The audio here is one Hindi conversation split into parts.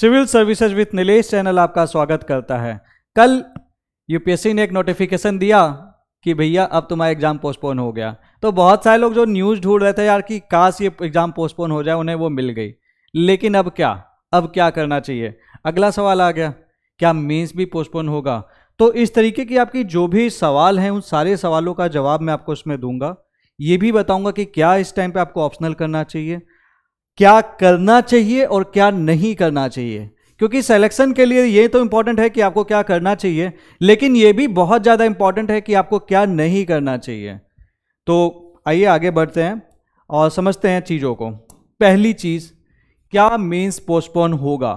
civil services with Nilesh channel आपका स्वागत करता है कल यूपीएससी ने एक नोटिफिकेशन दिया कि भैया अब तुम्हारा एग्जाम पोस्टपोन हो गया तो बहुत सारे लोग जो न्यूज़ ढूंढ रहे थे यार कि काश ये एग्जाम पोस्टपोन हो जाए उन्हें वो मिल गई लेकिन अब क्या अब क्या करना चाहिए अगला सवाल आ गया क्या मेंस भी पोस्टपोन होगा तो इस तरीके की आपकी जो भी सवाल हैं उन सारे सवालों का जवाब मैं आपको उसमें दूंगा ये भी बताऊंगा कि क्या इस टाइम पे आपको ऑप्शनल करना चाहिए क्या करना चाहिए और क्या नहीं करना चाहिए क्योंकि सिलेक्शन के लिए ये तो इंपॉर्टेंट है कि आपको क्या करना चाहिए लेकिन ये भी बहुत ज़्यादा इंपॉर्टेंट है कि आपको क्या नहीं करना चाहिए तो आइए आगे बढ़ते हैं और समझते हैं चीज़ों को पहली चीज़ क्या मीन्स पोस्टपोन होगा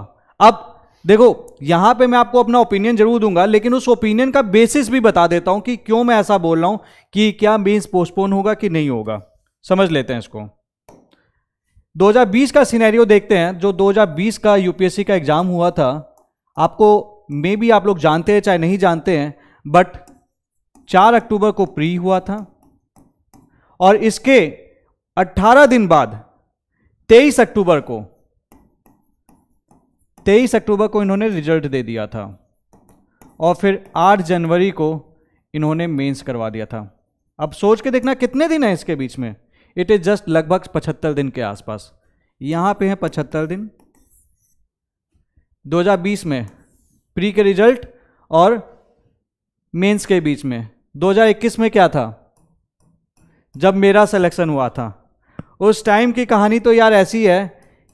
अब देखो यहां पे मैं आपको अपना ओपिनियन जरूर दूंगा लेकिन उस ओपिनियन का बेसिस भी बता देता हूं कि क्यों मैं ऐसा बोल रहा हूं कि क्या मीन्स पोस्टपोन होगा कि नहीं होगा समझ लेते हैं इसको 2020 का सिनेरियो देखते हैं जो 2020 का यूपीएससी का एग्ज़ाम हुआ था आपको मे बी आप लोग जानते हैं चाहे नहीं जानते हैं बट 4 अक्टूबर को प्री हुआ था और इसके 18 दिन बाद 23 अक्टूबर को 23 अक्टूबर को इन्होंने रिजल्ट दे दिया था और फिर 8 जनवरी को इन्होंने मेंस करवा दिया था अब सोच के देखना कितने दिन है इसके बीच में इट इज़ जस्ट लगभग पचहत्तर दिन के आसपास यहाँ पे हैं पचहत्तर दिन 2020 में प्री के रिजल्ट और मेंस के बीच में 2021 में क्या था जब मेरा सिलेक्शन हुआ था उस टाइम की कहानी तो यार ऐसी है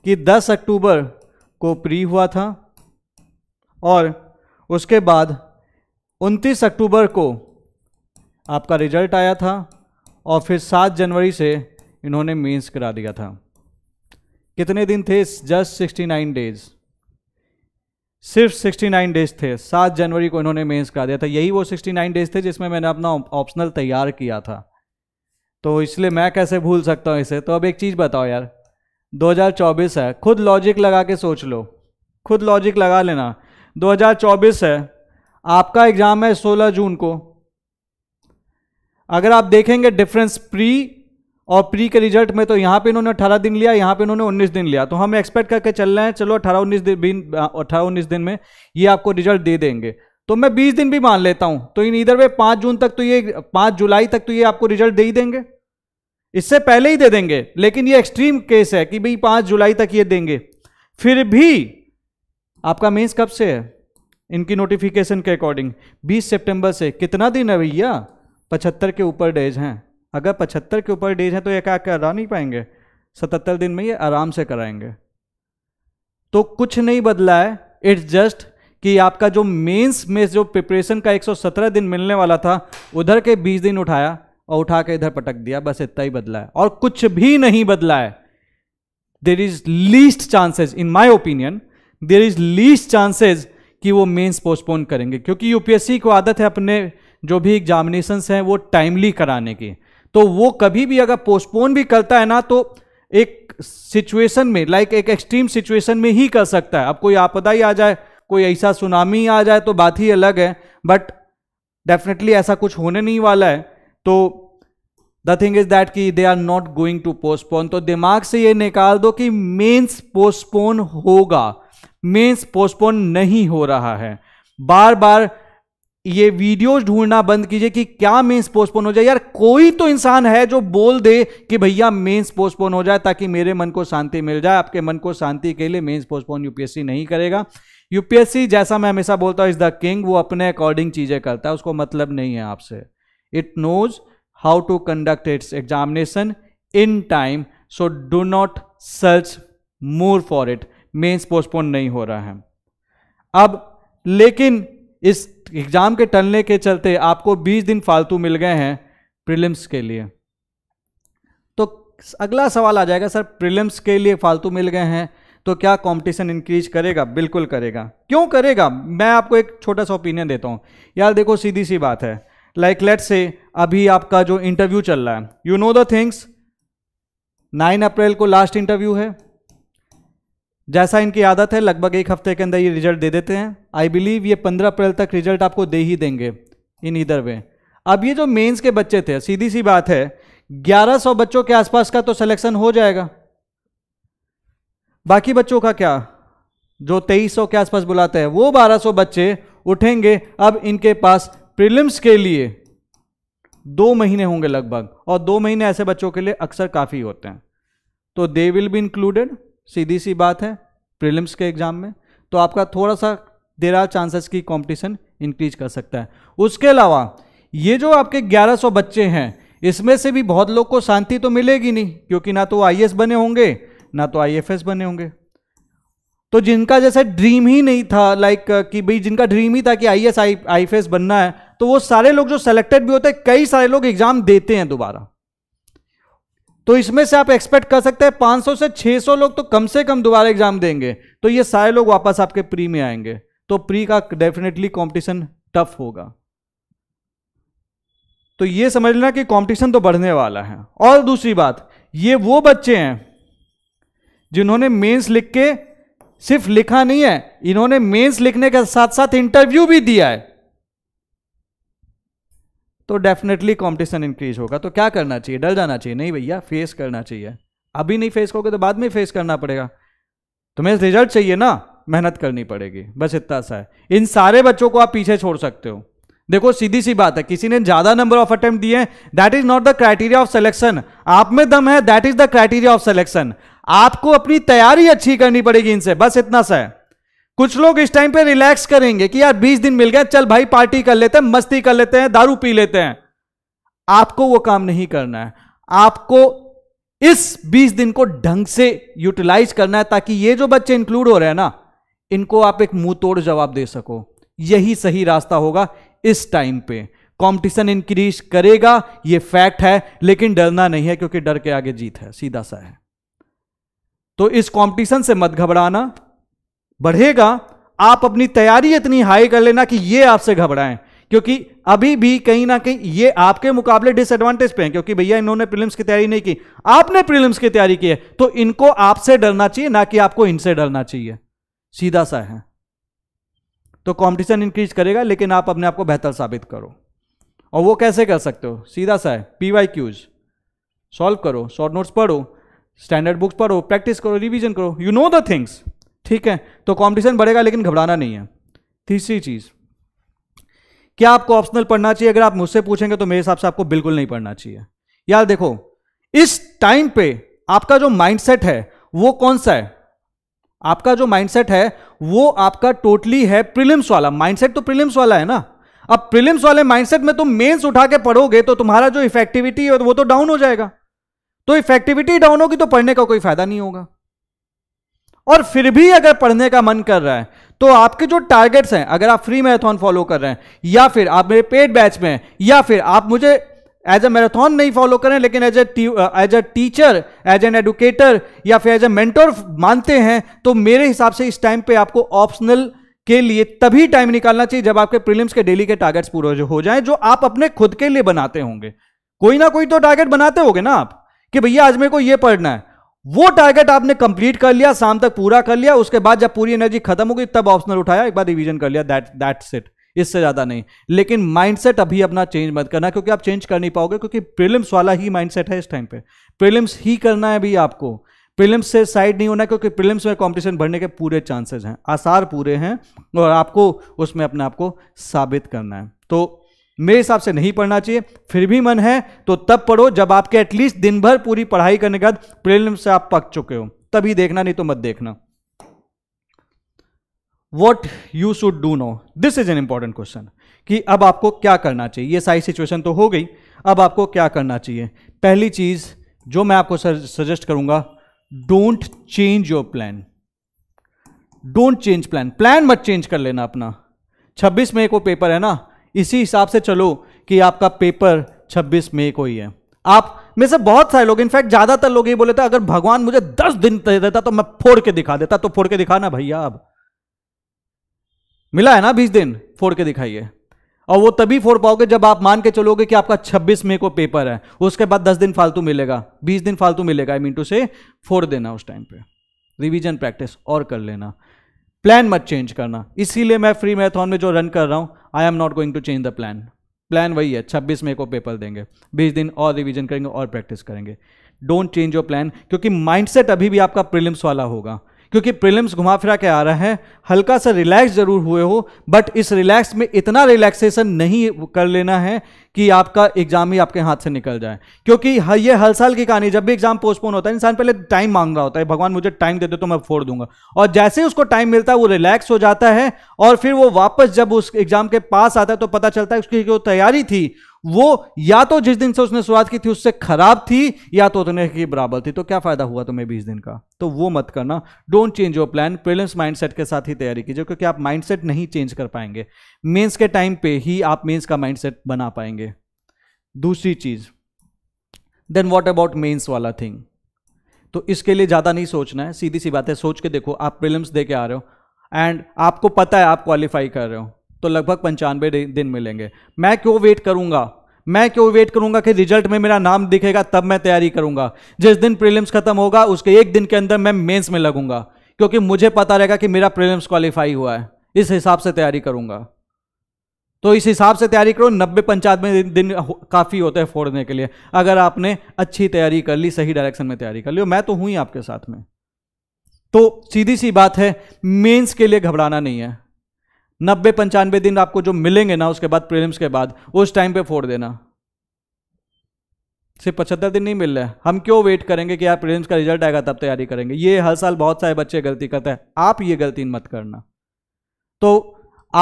कि 10 अक्टूबर को प्री हुआ था और उसके बाद 29 अक्टूबर को आपका रिजल्ट आया था और फिर 7 जनवरी से इन्होंने मेंस करा दिया था कितने दिन थे जस्ट सिक्सटी नाइन डेज सिर्फ सिक्सटी नाइन डेज थे सात जनवरी को इन्होंने मेंस करा दिया था यही वो सिक्सटी नाइन डेज थे जिसमें मैंने अपना ऑप्शनल तैयार किया था तो इसलिए मैं कैसे भूल सकता हूँ इसे तो अब एक चीज़ बताओ यार 2024 है खुद लॉजिक लगा के सोच लो खुद लॉजिक लगा लेना 2024 है आपका एग्ज़ाम है 16 जून को अगर आप देखेंगे डिफरेंस प्री और प्री के रिजल्ट में तो यहाँ पे इन्होंने अठारह दिन लिया यहाँ पे इन्होंने उन्नीस दिन लिया तो हम एक्सपेक्ट करके चल रहे हैं चलो अठारह उन्नीस दिन अठारह उन्नीस दिन में ये आपको रिजल्ट दे देंगे तो मैं बीस दिन भी मान लेता हूँ तो इन इधर वे पाँच जून तक तो ये पाँच जुलाई तक तो ये आपको रिजल्ट दे ही देंगे इससे पहले ही दे देंगे लेकिन ये एक्सट्रीम केस है कि भाई पाँच जुलाई तक ये देंगे फिर भी आपका मेन्स कब से है इनकी नोटिफिकेशन के अकॉर्डिंग बीस सेप्टेम्बर से कितना दिन है भैया पचहत्तर के ऊपर डेज हैं अगर पचहत्तर के ऊपर डेज हैं तो एक आकर करा नहीं पाएंगे सतहत्तर दिन में ये आराम से कराएंगे तो कुछ नहीं बदला है इट्स जस्ट कि आपका जो मेंस में जो प्रिपरेशन का 117 दिन मिलने वाला था उधर के 20 दिन उठाया और उठा के इधर पटक दिया बस इतना ही बदला है और कुछ भी नहीं बदला है there is least chances in my opinion there is least chances कि वो मेंस पोस्टपोन करेंगे क्योंकि यूपीएससी को आदत है अपने जो भी एग्जामिनेशन हैं वो टाइमली कराने की तो वो कभी भी अगर पोस्टपोन भी करता है ना तो एक सिचुएशन में लाइक एक एक्सट्रीम सिचुएशन में ही कर सकता है अब कोई आपदा ही आ जाए कोई ऐसा सुनामी आ जाए तो बात ही अलग है बट डेफिनेटली ऐसा कुछ होने नहीं वाला है तो द थिंग इज दैट कि they are not going to postpone तो दिमाग से ये निकाल दो कि मेंस पोस्टपोन होगा मेंस पोस्टपोन नहीं हो रहा है बार बार ये वीडियोस ढूंढना बंद कीजिए कि क्या मेंस पोस्टपोन हो जाए यार कोई तो इंसान है जो बोल दे कि भैया मेंस पोस्टपोन हो जाए ताकि मेरे मन को शांति मिल जाए आपके मन को शांति के लिए मेंस पोस्टपोन यूपीएससी नहीं करेगा यूपीएससी जैसा मैं हमेशा बोलता हूँ इज द किंग वो अपने अकॉर्डिंग चीज़ें करता है उसको मतलब नहीं है आपसे it knows how to conduct its examination in time so do not search more for it mains postpone नहीं हो रहा है अब लेकिन इस एग्ज़ाम के टलने के चलते आपको 20 दिन फालतू मिल गए हैं प्रीलिम्स के लिए तो अगला सवाल आ जाएगा सर प्रीलिम्स के लिए फालतू मिल गए हैं तो क्या कंपटीशन इंक्रीज करेगा बिल्कुल करेगा क्यों करेगा मैं आपको एक छोटा सा ओपिनियन देता हूं यार देखो सीधी सी बात है लाइक लेट से अभी आपका जो इंटरव्यू चल रहा है you know the things nine April को लास्ट इंटरव्यू है जैसा इनकी आदत है लगभग एक हफ्ते के अंदर ये रिजल्ट दे देते हैं आई बिलीव ये पंद्रह अप्रैल तक रिजल्ट आपको दे ही देंगे इन इधर वे अब ये जो मेंस के बच्चे थे सीधी सी बात है 1100 बच्चों के आसपास का तो सिलेक्शन हो जाएगा बाकी बच्चों का क्या जो 2300 के आसपास बुलाते हैं वो 1200 बच्चे उठेंगे अब इनके पास प्रिलिम्स के लिए दो महीने होंगे लगभग और दो महीने ऐसे बच्चों के लिए अक्सर काफ़ी होते हैं तो दे विल बी इंक्लूडेड सीधी सी बात है प्रीलिम्स के एग्ज़ाम में तो आपका थोड़ा सा देर आर चांसेस की कंपटीशन इंक्रीज कर सकता है उसके अलावा ये जो आपके 1100 बच्चे हैं इसमें से भी बहुत लोग को शांति तो मिलेगी नहीं क्योंकि ना तो आई बने होंगे ना तो आई बने होंगे तो जिनका जैसे ड्रीम ही नहीं था लाइक कि भाई जिनका ड्रीम ही था कि आई एस बनना है तो वो सारे लोग जो सेलेक्टेड भी होते हैं कई सारे लोग एग्जाम देते हैं दोबारा तो इसमें से आप एक्सपेक्ट कर सकते हैं पांच से छह लोग तो कम से कम दोबारा एग्जाम देंगे तो ये सारे लोग वापस आपके प्री में आएंगे तो प्री का डेफिनेटली कॉम्पिटिशन टफ होगा तो ये समझ लेना कि कंपटीशन तो बढ़ने वाला है और दूसरी बात ये वो बच्चे हैं जिन्होंने मेंस लिख के सिर्फ लिखा नहीं है इन्होंने मेंस लिखने के साथ साथ इंटरव्यू भी दिया है तो डेफिनेटली कॉम्पिटिशन इंक्रीज होगा तो क्या करना चाहिए डर जाना चाहिए नहीं भैया फेस करना चाहिए अभी नहीं फेस करोगे तो बाद में फेस करना पड़ेगा तुम्हें रिजल्ट चाहिए ना मेहनत करनी पड़ेगी बस इतना सा है इन सारे बच्चों को आप पीछे छोड़ सकते हो देखो सीधी सी बात है किसी ने ज्यादा नंबर ऑफ अटेम्प्ट दिए हैं that is not the criteria of selection आप में दम है that is the criteria of selection आपको अपनी तैयारी अच्छी करनी पड़ेगी इनसे बस इतना सा है कुछ लोग इस टाइम पे रिलैक्स करेंगे कि यार 20 दिन मिल गए चल भाई पार्टी कर लेते हैं मस्ती कर लेते हैं दारू पी लेते हैं आपको वो काम नहीं करना है आपको इस 20 दिन को ढंग से यूटिलाइज करना है ताकि ये जो बच्चे इंक्लूड हो रहे हैं ना इनको आप एक मुंह तोड़ जवाब दे सको यही सही रास्ता होगा इस टाइम पे कंपटीशन इंक्रीज करेगा ये फैक्ट है लेकिन डरना नहीं है क्योंकि डर के आगे जीत है सीधा सा है तो इस कंपटीशन से मत घबराना बढ़ेगा आप अपनी तैयारी इतनी हाई कर लेना कि ये आपसे घबराएं क्योंकि अभी भी कहीं ना कहीं ये आपके मुकाबले डिसएडवांटेज पे हैं क्योंकि भैया इन्होंने प्रीलिम्स की तैयारी नहीं की आपने प्रीलिम्स की तैयारी की है तो इनको आपसे डरना चाहिए ना कि आपको इनसे डरना चाहिए सीधा सा है तो कंपटीशन इंक्रीज करेगा लेकिन आप अपने आप को बेहतर साबित करो और वो कैसे कर सकते हो सीधा सा है पी वाई क्यूज सॉल्व करो शॉर्ट नोट्स पढ़ो स्टैंडर्ड बुक्स पढ़ो प्रैक्टिस करो रिविजन करो यू नो द थिंग्स ठीक है तो कॉम्पिटिशन बढ़ेगा लेकिन घबराना नहीं है तीसरी चीज़ क्या आपको ऑप्शनल पढ़ना चाहिए अगर आप मुझसे पूछेंगे तो मेरे हिसाब से आपको बिल्कुल नहीं पढ़ना चाहिए यार देखो इस टाइम पे आपका जो माइंडसेट है वो कौन सा है आपका जो माइंडसेट है वो आपका टोटली है प्रीलिम्स वाला माइंडसेट तो प्रीलिम्स वाला है ना अब प्रीलिम्स वाले माइंडसेट में तुम मेंस उठा के पढ़ोगे तो तुम्हारा जो इफेक्टिविटी है वो तो डाउन हो जाएगा तो इफेक्टिविटी डाउन होगी तो पढ़ने का कोई फायदा नहीं होगा और फिर भी अगर पढ़ने का मन कर रहा है तो आपके जो टारगेट्स हैं अगर आप फ्री मैराथन फॉलो कर रहे हैं या फिर आप मेरे पेड बैच में हैं या फिर आप मुझे एज अ मैराथन नहीं फॉलो करें लेकिन as as a teacher as an educator या फिर एज अ मेंटोर मानते हैं तो मेरे हिसाब से इस टाइम पे आपको ऑप्शनल के लिए तभी टाइम निकालना चाहिए जब आपके प्रीलिम्स के डेली के टारगेट्स पूरे हो जाएं जो आप अपने खुद के लिए बनाते होंगे कोई ना कोई तो टारगेट बनाते होगे ना आप कि भैया आज मेरे को ये पढ़ना है वो टारगेट आपने कंप्लीट कर लिया शाम तक पूरा कर लिया उसके बाद जब पूरी एनर्जी खत्म हो गई तब ऑप्शनल उठाया एक बार रिवीजन कर लिया दैट दैट्स इट इससे ज़्यादा नहीं लेकिन माइंडसेट अभी अपना चेंज मत करना क्योंकि आप चेंज कर नहीं पाओगे क्योंकि प्रीलिम्स वाला ही माइंडसेट है इस टाइम पे प्रीलिम्स ही करना है अभी आपको प्रीलिम्स से साइड नहीं होना क्योंकि प्रीलिम्स में कॉम्पिटिशन बढ़ने के पूरे चांसेस हैं आसार पूरे हैं और आपको उसमें अपने आप को साबित करना है तो मेरे हिसाब से नहीं पढ़ना चाहिए फिर भी मन है तो तब पढ़ो जब आपके एटलीस्ट दिन भर पूरी पढ़ाई करने के बाद प्रिलिम से आप पक चुके हो तभी देखना नहीं तो मत देखना what you should do no this is an important question कि अब आपको क्या करना चाहिए ये सारी सिचुएशन तो हो गई अब आपको क्या करना चाहिए पहली चीज जो मैं आपको सजेस्ट करूंगा don't change your plan don't change plan plan मत चेंज कर लेना अपना 26 एक वो पेपर है ना इसी हिसाब से चलो कि आपका पेपर 26 मई को ही है आप में से बहुत सारे लोग इनफैक्ट ज्यादातर लोग ये बोले थे अगर भगवान मुझे दस दिन दे देता तो मैं फोड़ के दिखा देता तो फोड़ के दिखाना भैया अब मिला है ना बीस दिन फोड़ के दिखाइए और वो तभी फोड़ पाओगे जब आप मान के चलोगे कि आपका 26 मई को पेपर है उसके बाद 10 दिन फालतू मिलेगा 20 दिन फालतू मिलेगा आई मीन टू से फोड़ देना उस टाइम पे रिवीजन प्रैक्टिस और कर लेना प्लान मत चेंज करना इसीलिए मैं फ्री मैराथन में जो रन कर रहा हूं I am not going to change the plan plan वही है छब्बीस मई को पेपर देंगे बीस दिन और रिविजन करेंगे और प्रैक्टिस करेंगे डोंट चेंज योर प्लान क्योंकि माइंडसेट अभी भी आपका प्रिलिम्स वाला होगा क्योंकि प्रिलिम्स घुमा फिरा के आ रहा है हल्का सा रिलैक्स जरूर हुए हो बट इस रिलैक्स में इतना रिलैक्सेशन नहीं कर लेना है कि आपका एग्जाम ही आपके हाथ से निकल जाए क्योंकि हर ये हर साल की कहानी जब भी एग्जाम पोस्टपोन होता है इंसान पहले टाइम मांग रहा होता है भगवान मुझे टाइम दे दो तो मैं फोड़ दूंगा और जैसे ही उसको टाइम मिलता है वो रिलैक्स हो जाता है और फिर वो वापस जब उस एग्जाम के पास आता है तो पता चलता है उसकी जो तैयारी थी वो या तो जिस दिन से उसने शुरुआत की थी उससे खराब थी या तो उतने की बराबर थी तो क्या फायदा हुआ तुम्हें बीस दिन का तो वो मत करना don't change your plan prelims mindset के साथ ही तैयारी कीजिए क्योंकि आप माइंडसेट नहीं चेंज कर पाएंगे मेंस के टाइम पे ही आप मेंस का माइंडसेट बना पाएंगे दूसरी चीज़ देन व्हाट अबाउट मेंस वाला थिंग तो इसके लिए ज़्यादा नहीं सोचना है सीधी सी बात है सोच के देखो आप प्रिलिम्स दे के आ रहे हो एंड आपको पता है आप क्वालिफाई कर रहे हो तो लगभग पंचानवे दिन मिलेंगे मैं क्यों वेट करूंगा मैं क्यों वेट करूंगा कि रिजल्ट में मेरा नाम दिखेगा तब मैं तैयारी करूंगा जिस दिन प्रीलिम्स खत्म होगा उसके एक दिन के अंदर मैं मेंस में लगूंगा क्योंकि मुझे पता रहेगा कि मेरा प्रीलिम्स क्वालिफाई हुआ है इस हिसाब से तैयारी करूंगा तो इस हिसाब से तैयारी करो नब्बे पंचानवे दिन, दिन काफ़ी होते हैं फोड़ने के लिए अगर आपने अच्छी तैयारी कर ली सही डायरेक्शन में तैयारी कर ली मैं तो हूँ ही आपके साथ में तो सीधी सी बात है मेंस के लिए घबराना नहीं है नब्बे पंचानवे दिन आपको जो मिलेंगे ना उसके बाद प्रीलिम्स के बाद उस टाइम पे फोड़ देना सिर्फ पचहत्तर दिन नहीं मिल रहे हम क्यों वेट करेंगे कि यार प्रीलिम्स का रिजल्ट आएगा तब तैयारी करेंगे ये हर साल बहुत सारे बच्चे गलती करते हैं आप ये गलती मत करना तो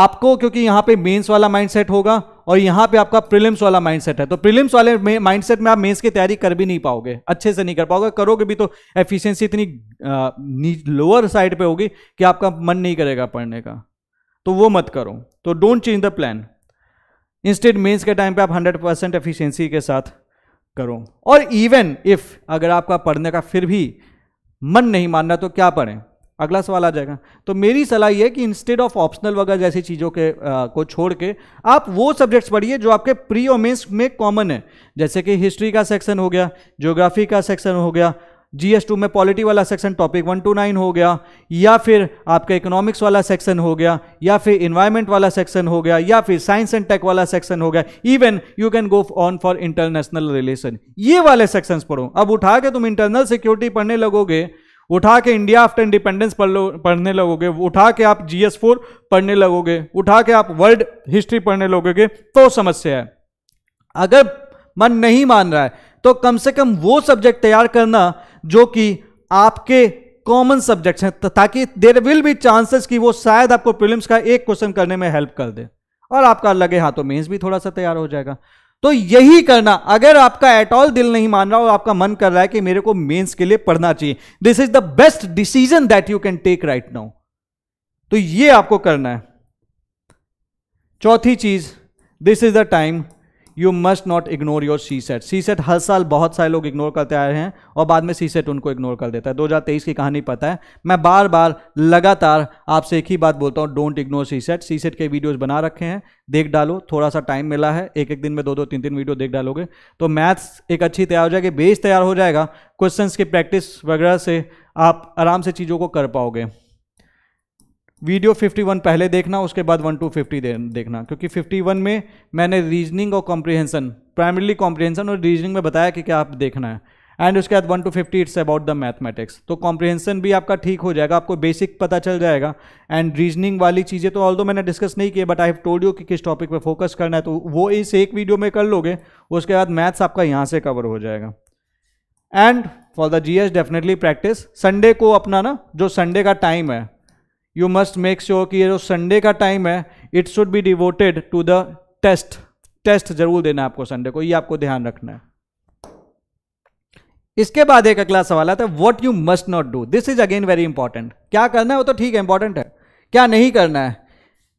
आपको क्योंकि यहाँ पे मेंस वाला माइंडसेट होगा और यहाँ पे आपका प्रीलिम्स वाला माइंडसेट है तो प्रीलिम्स वाले माइंडसेट में आप मेंस की तैयारी कर भी नहीं पाओगे अच्छे से नहीं कर पाओगे करोगे भी तो एफिशिएंसी इतनी लोअर साइड पे होगी कि आपका मन नहीं करेगा पढ़ने का तो वो मत करो तो don't change the plan instead mains के टाइम पर आप हंड्रेड परसेंट एफिशियंसी के साथ करो और इवन इफ अगर आपका पढ़ने का फिर भी मन नहीं मानना तो क्या पढ़ें अगला सवाल आ जाएगा तो मेरी सलाह यह कि इंस्टेड ऑफ ऑप्शनल वगैरह जैसी चीज़ों के आ, को छोड़ के आप वो सब्जेक्ट्स पढ़िए जो आपके प्री और मेंस में कॉमन है जैसे कि हिस्ट्री का सेक्शन हो गया ज्योग्राफी का सेक्शन हो गया जी एस टू में पॉलिटी वाला section topic one two nine हो गया या फिर आपका इकोनॉमिक्स वाला सेक्शन हो गया या फिर इन्वायरमेंट वाला सेक्शन हो गया या फिर साइंस एंड टेक वाला सेक्शन हो गया even you can go on for international relation ये वाले सेक्शंस पढ़ो अब उठा के तुम इंटरनल सिक्योरिटी पढ़ने लगोगे उठा के इंडिया आफ्टर इंडिपेंडेंस पढ़ लो पढ़ने लगोगे उठा के आप जीएस फोर पढ़ने लगोगे उठा के आप वर्ल्ड हिस्ट्री पढ़ने लगोगे तो समस्या है अगर मन नहीं मान रहा है तो कम से कम वो सब्जेक्ट तैयार करना जो कि आपके कॉमन सब्जेक्ट्स हैं ताकि देर विल भी चांसेस कि वो शायद आपको प्रीलिम्स का एक क्वेश्चन करने में हेल्प कर दे और आपका लगे हाथों मेंस भी थोड़ा सा तैयार हो जाएगा तो यही करना अगर आपका एट ऑल दिल नहीं मान रहा और आपका मन कर रहा है कि मेरे को मेंस के लिए पढ़ना चाहिए this is the best decision that you can take right now तो ये आपको करना है चौथी चीज this is the time you must not ignore your C SAT C SAT हर साल बहुत सारे लोग इग्नोर करते आए हैं और बाद में सी सेट उनको इग्नोर कर देता है दो हज़ार तेईस की कहानी पता है मैं बार बार लगातार आपसे एक ही बात बोलता हूँ don't ignore C SAT C SAT के वीडियोज़ बना रखे हैं देख डालो थोड़ा सा टाइम मिला है एक एक दिन में दो दो तीन तीन वीडियो देख डालोगे तो मैथ्स एक अच्छी तैयार हो जाएगी बेस तैयार हो जाएगा क्वेश्चन की प्रैक्टिस वगैरह से आप आराम से चीज़ों को कर पाओगे वीडियो 51 पहले देखना उसके बाद 1 टू 50 देखना क्योंकि 51 में मैंने रीजनिंग और कॉम्प्रीहेंसन प्राइमरीली कॉम्प्रीहेंसन और रीजनिंग में बताया कि क्या आप देखना है एंड उसके बाद 1 two 50 it's about the mathematics तो कॉम्प्रीहेंसन भी आपका ठीक हो जाएगा आपको बेसिक पता चल जाएगा एंड रीजनिंग वाली चीज़ें तो ऑल मैंने डिस्कस नहीं किए but I have told you कि किस टॉपिक पर फोकस करना है तो वो इस एक वीडियो में कर लोगे उसके बाद मैथ्स आपका यहाँ से कवर हो जाएगा and for the G S definitely practice Sunday को अपना ना जो संडे का टाइम है यू मस्ट मेक श्योर कि ये जो संडे का टाइम है it should be devoted to the test test जरूर देना आपको संडे को ये आपको ध्यान रखना है इसके बाद एक अगला सवाल आता है what you must not do this is again very important क्या करना है वो तो ठीक है इंपॉर्टेंट है क्या नहीं करना है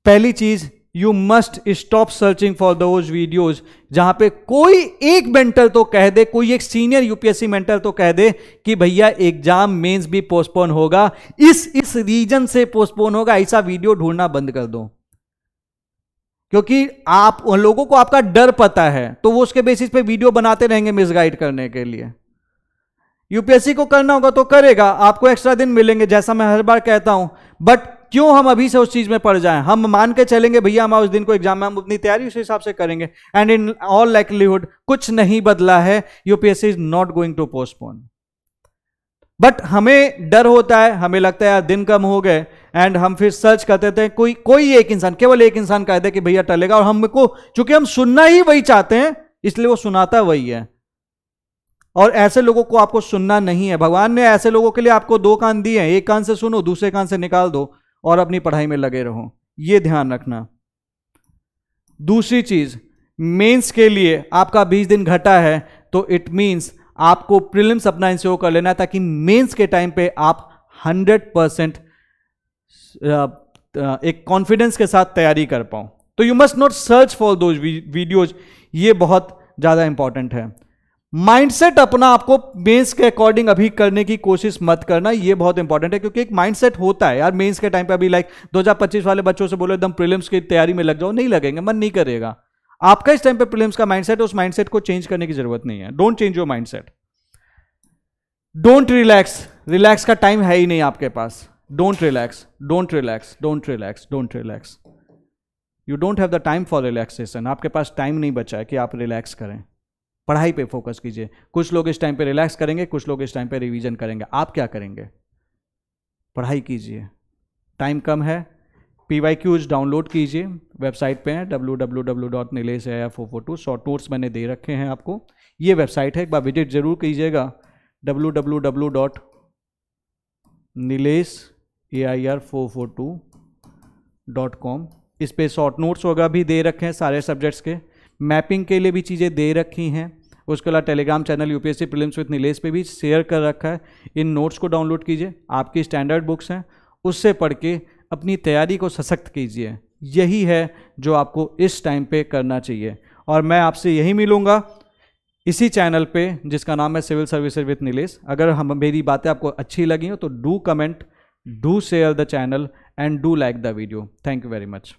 पहली चीज you must stop searching for those videos जहां पे कोई एक मेंटल तो कह दे कोई एक सीनियर यूपीएससी मेंटल तो कह दे कि भैया एग्जाम मेंस भी पोस्टपोन होगा इस इस रीजन से पोस्टपोन होगा ऐसा वीडियो ढूंढना बंद कर दो क्योंकि आप उन लोगों को आपका डर पता है तो वो उसके बेसिस पे वीडियो बनाते रहेंगे मिसगाइड करने के लिए यूपीएससी को करना होगा तो करेगा आपको एक्स्ट्रा दिन मिलेंगे जैसा मैं हर बार कहता हूं बट क्यों हम अभी से उस चीज में पड़ जाए हम मान के चलेंगे भैया हम उस दिन को एग्जाम में हम अपनी तैयारी उस हिसाब से करेंगे एंड इन ऑल लाइकलीहुड कुछ नहीं बदला है UPSC is not going to postpone but हमें डर होता है हमें लगता है यार दिन कम हो गए एंड हम फिर सर्च करते थे कोई कोई एक इंसान केवल एक इंसान कहते कि भैया टलेगा और हमको चूंकि हम सुनना ही वही चाहते हैं इसलिए वो सुनाता वही है और ऐसे लोगों को आपको सुनना नहीं है भगवान ने ऐसे लोगों के लिए आपको दो कान दिए हैं एक कान से सुनो दूसरे कान से निकाल दो और अपनी पढ़ाई में लगे रहो ये ध्यान रखना दूसरी चीज मेंस के लिए आपका 20 दिन घटा है तो इट मीन्स आपको प्रीलिम्स अपना इंश्योर कर लेना ताकि मेंस के टाइम पे आप 100 परसेंट एक कॉन्फिडेंस के साथ तैयारी कर पाओ तो you must not search for those videos ये बहुत ज़्यादा इंपॉर्टेंट है माइंडसेट अपना आपको मेंस के अकॉर्डिंग अभी करने की कोशिश मत करना ये बहुत इंपॉर्टेंट है क्योंकि एक माइंडसेट होता है यार मेंस के टाइम पे अभी लाइक 2025 वाले बच्चों से बोलो एकदम प्रीलिम्स की तैयारी में लग जाओ नहीं लगेंगे मन नहीं करेगा आपका इस टाइम पे प्रीलिम्स का माइंडसेट उस माइंडसेट को चेंज करने की जरूरत नहीं है don't change your mindset don't relax relax का टाइम है ही नहीं आपके पास don't relax don't relax don't relax don't relax you don't have the time for relaxation आपके पास टाइम नहीं बचा है कि आप रिलैक्स करें पढ़ाई पे फोकस कीजिए कुछ लोग इस टाइम पे रिलैक्स करेंगे कुछ लोग इस टाइम पे रिवीजन करेंगे आप क्या करेंगे पढ़ाई कीजिए टाइम कम है पी वाई क्यूज डाउनलोड कीजिए वेबसाइट पे हैं W W W dot Nilesh A F O four two short notes मैंने दे रखे हैं आपको ये वेबसाइट है एक बार विजिट जरूर कीजिएगा W W W dot Nilesh A I R four four two dot com इस पर शॉर्ट नोट्स वगैरह भी दे रखे हैं सारे सब्जेक्ट्स के मैपिंग के लिए भी चीज़ें दे रखी हैं उसके अलावा Telegram channel U P prelims with Nilesh पे भी शेयर कर रखा है इन नोट्स को डाउनलोड कीजिए आपकी स्टैंडर्ड बुक्स हैं उससे पढ़ के अपनी तैयारी को सशक्त कीजिए यही है जो आपको इस टाइम पे करना चाहिए और मैं आपसे यही मिलूँगा इसी चैनल पे जिसका नाम है सिविल सर्विसेज विथ नीलेष अगर हम मेरी बातें आपको अच्छी लगी हो तो do comment do share the channel and do like the video thank you very much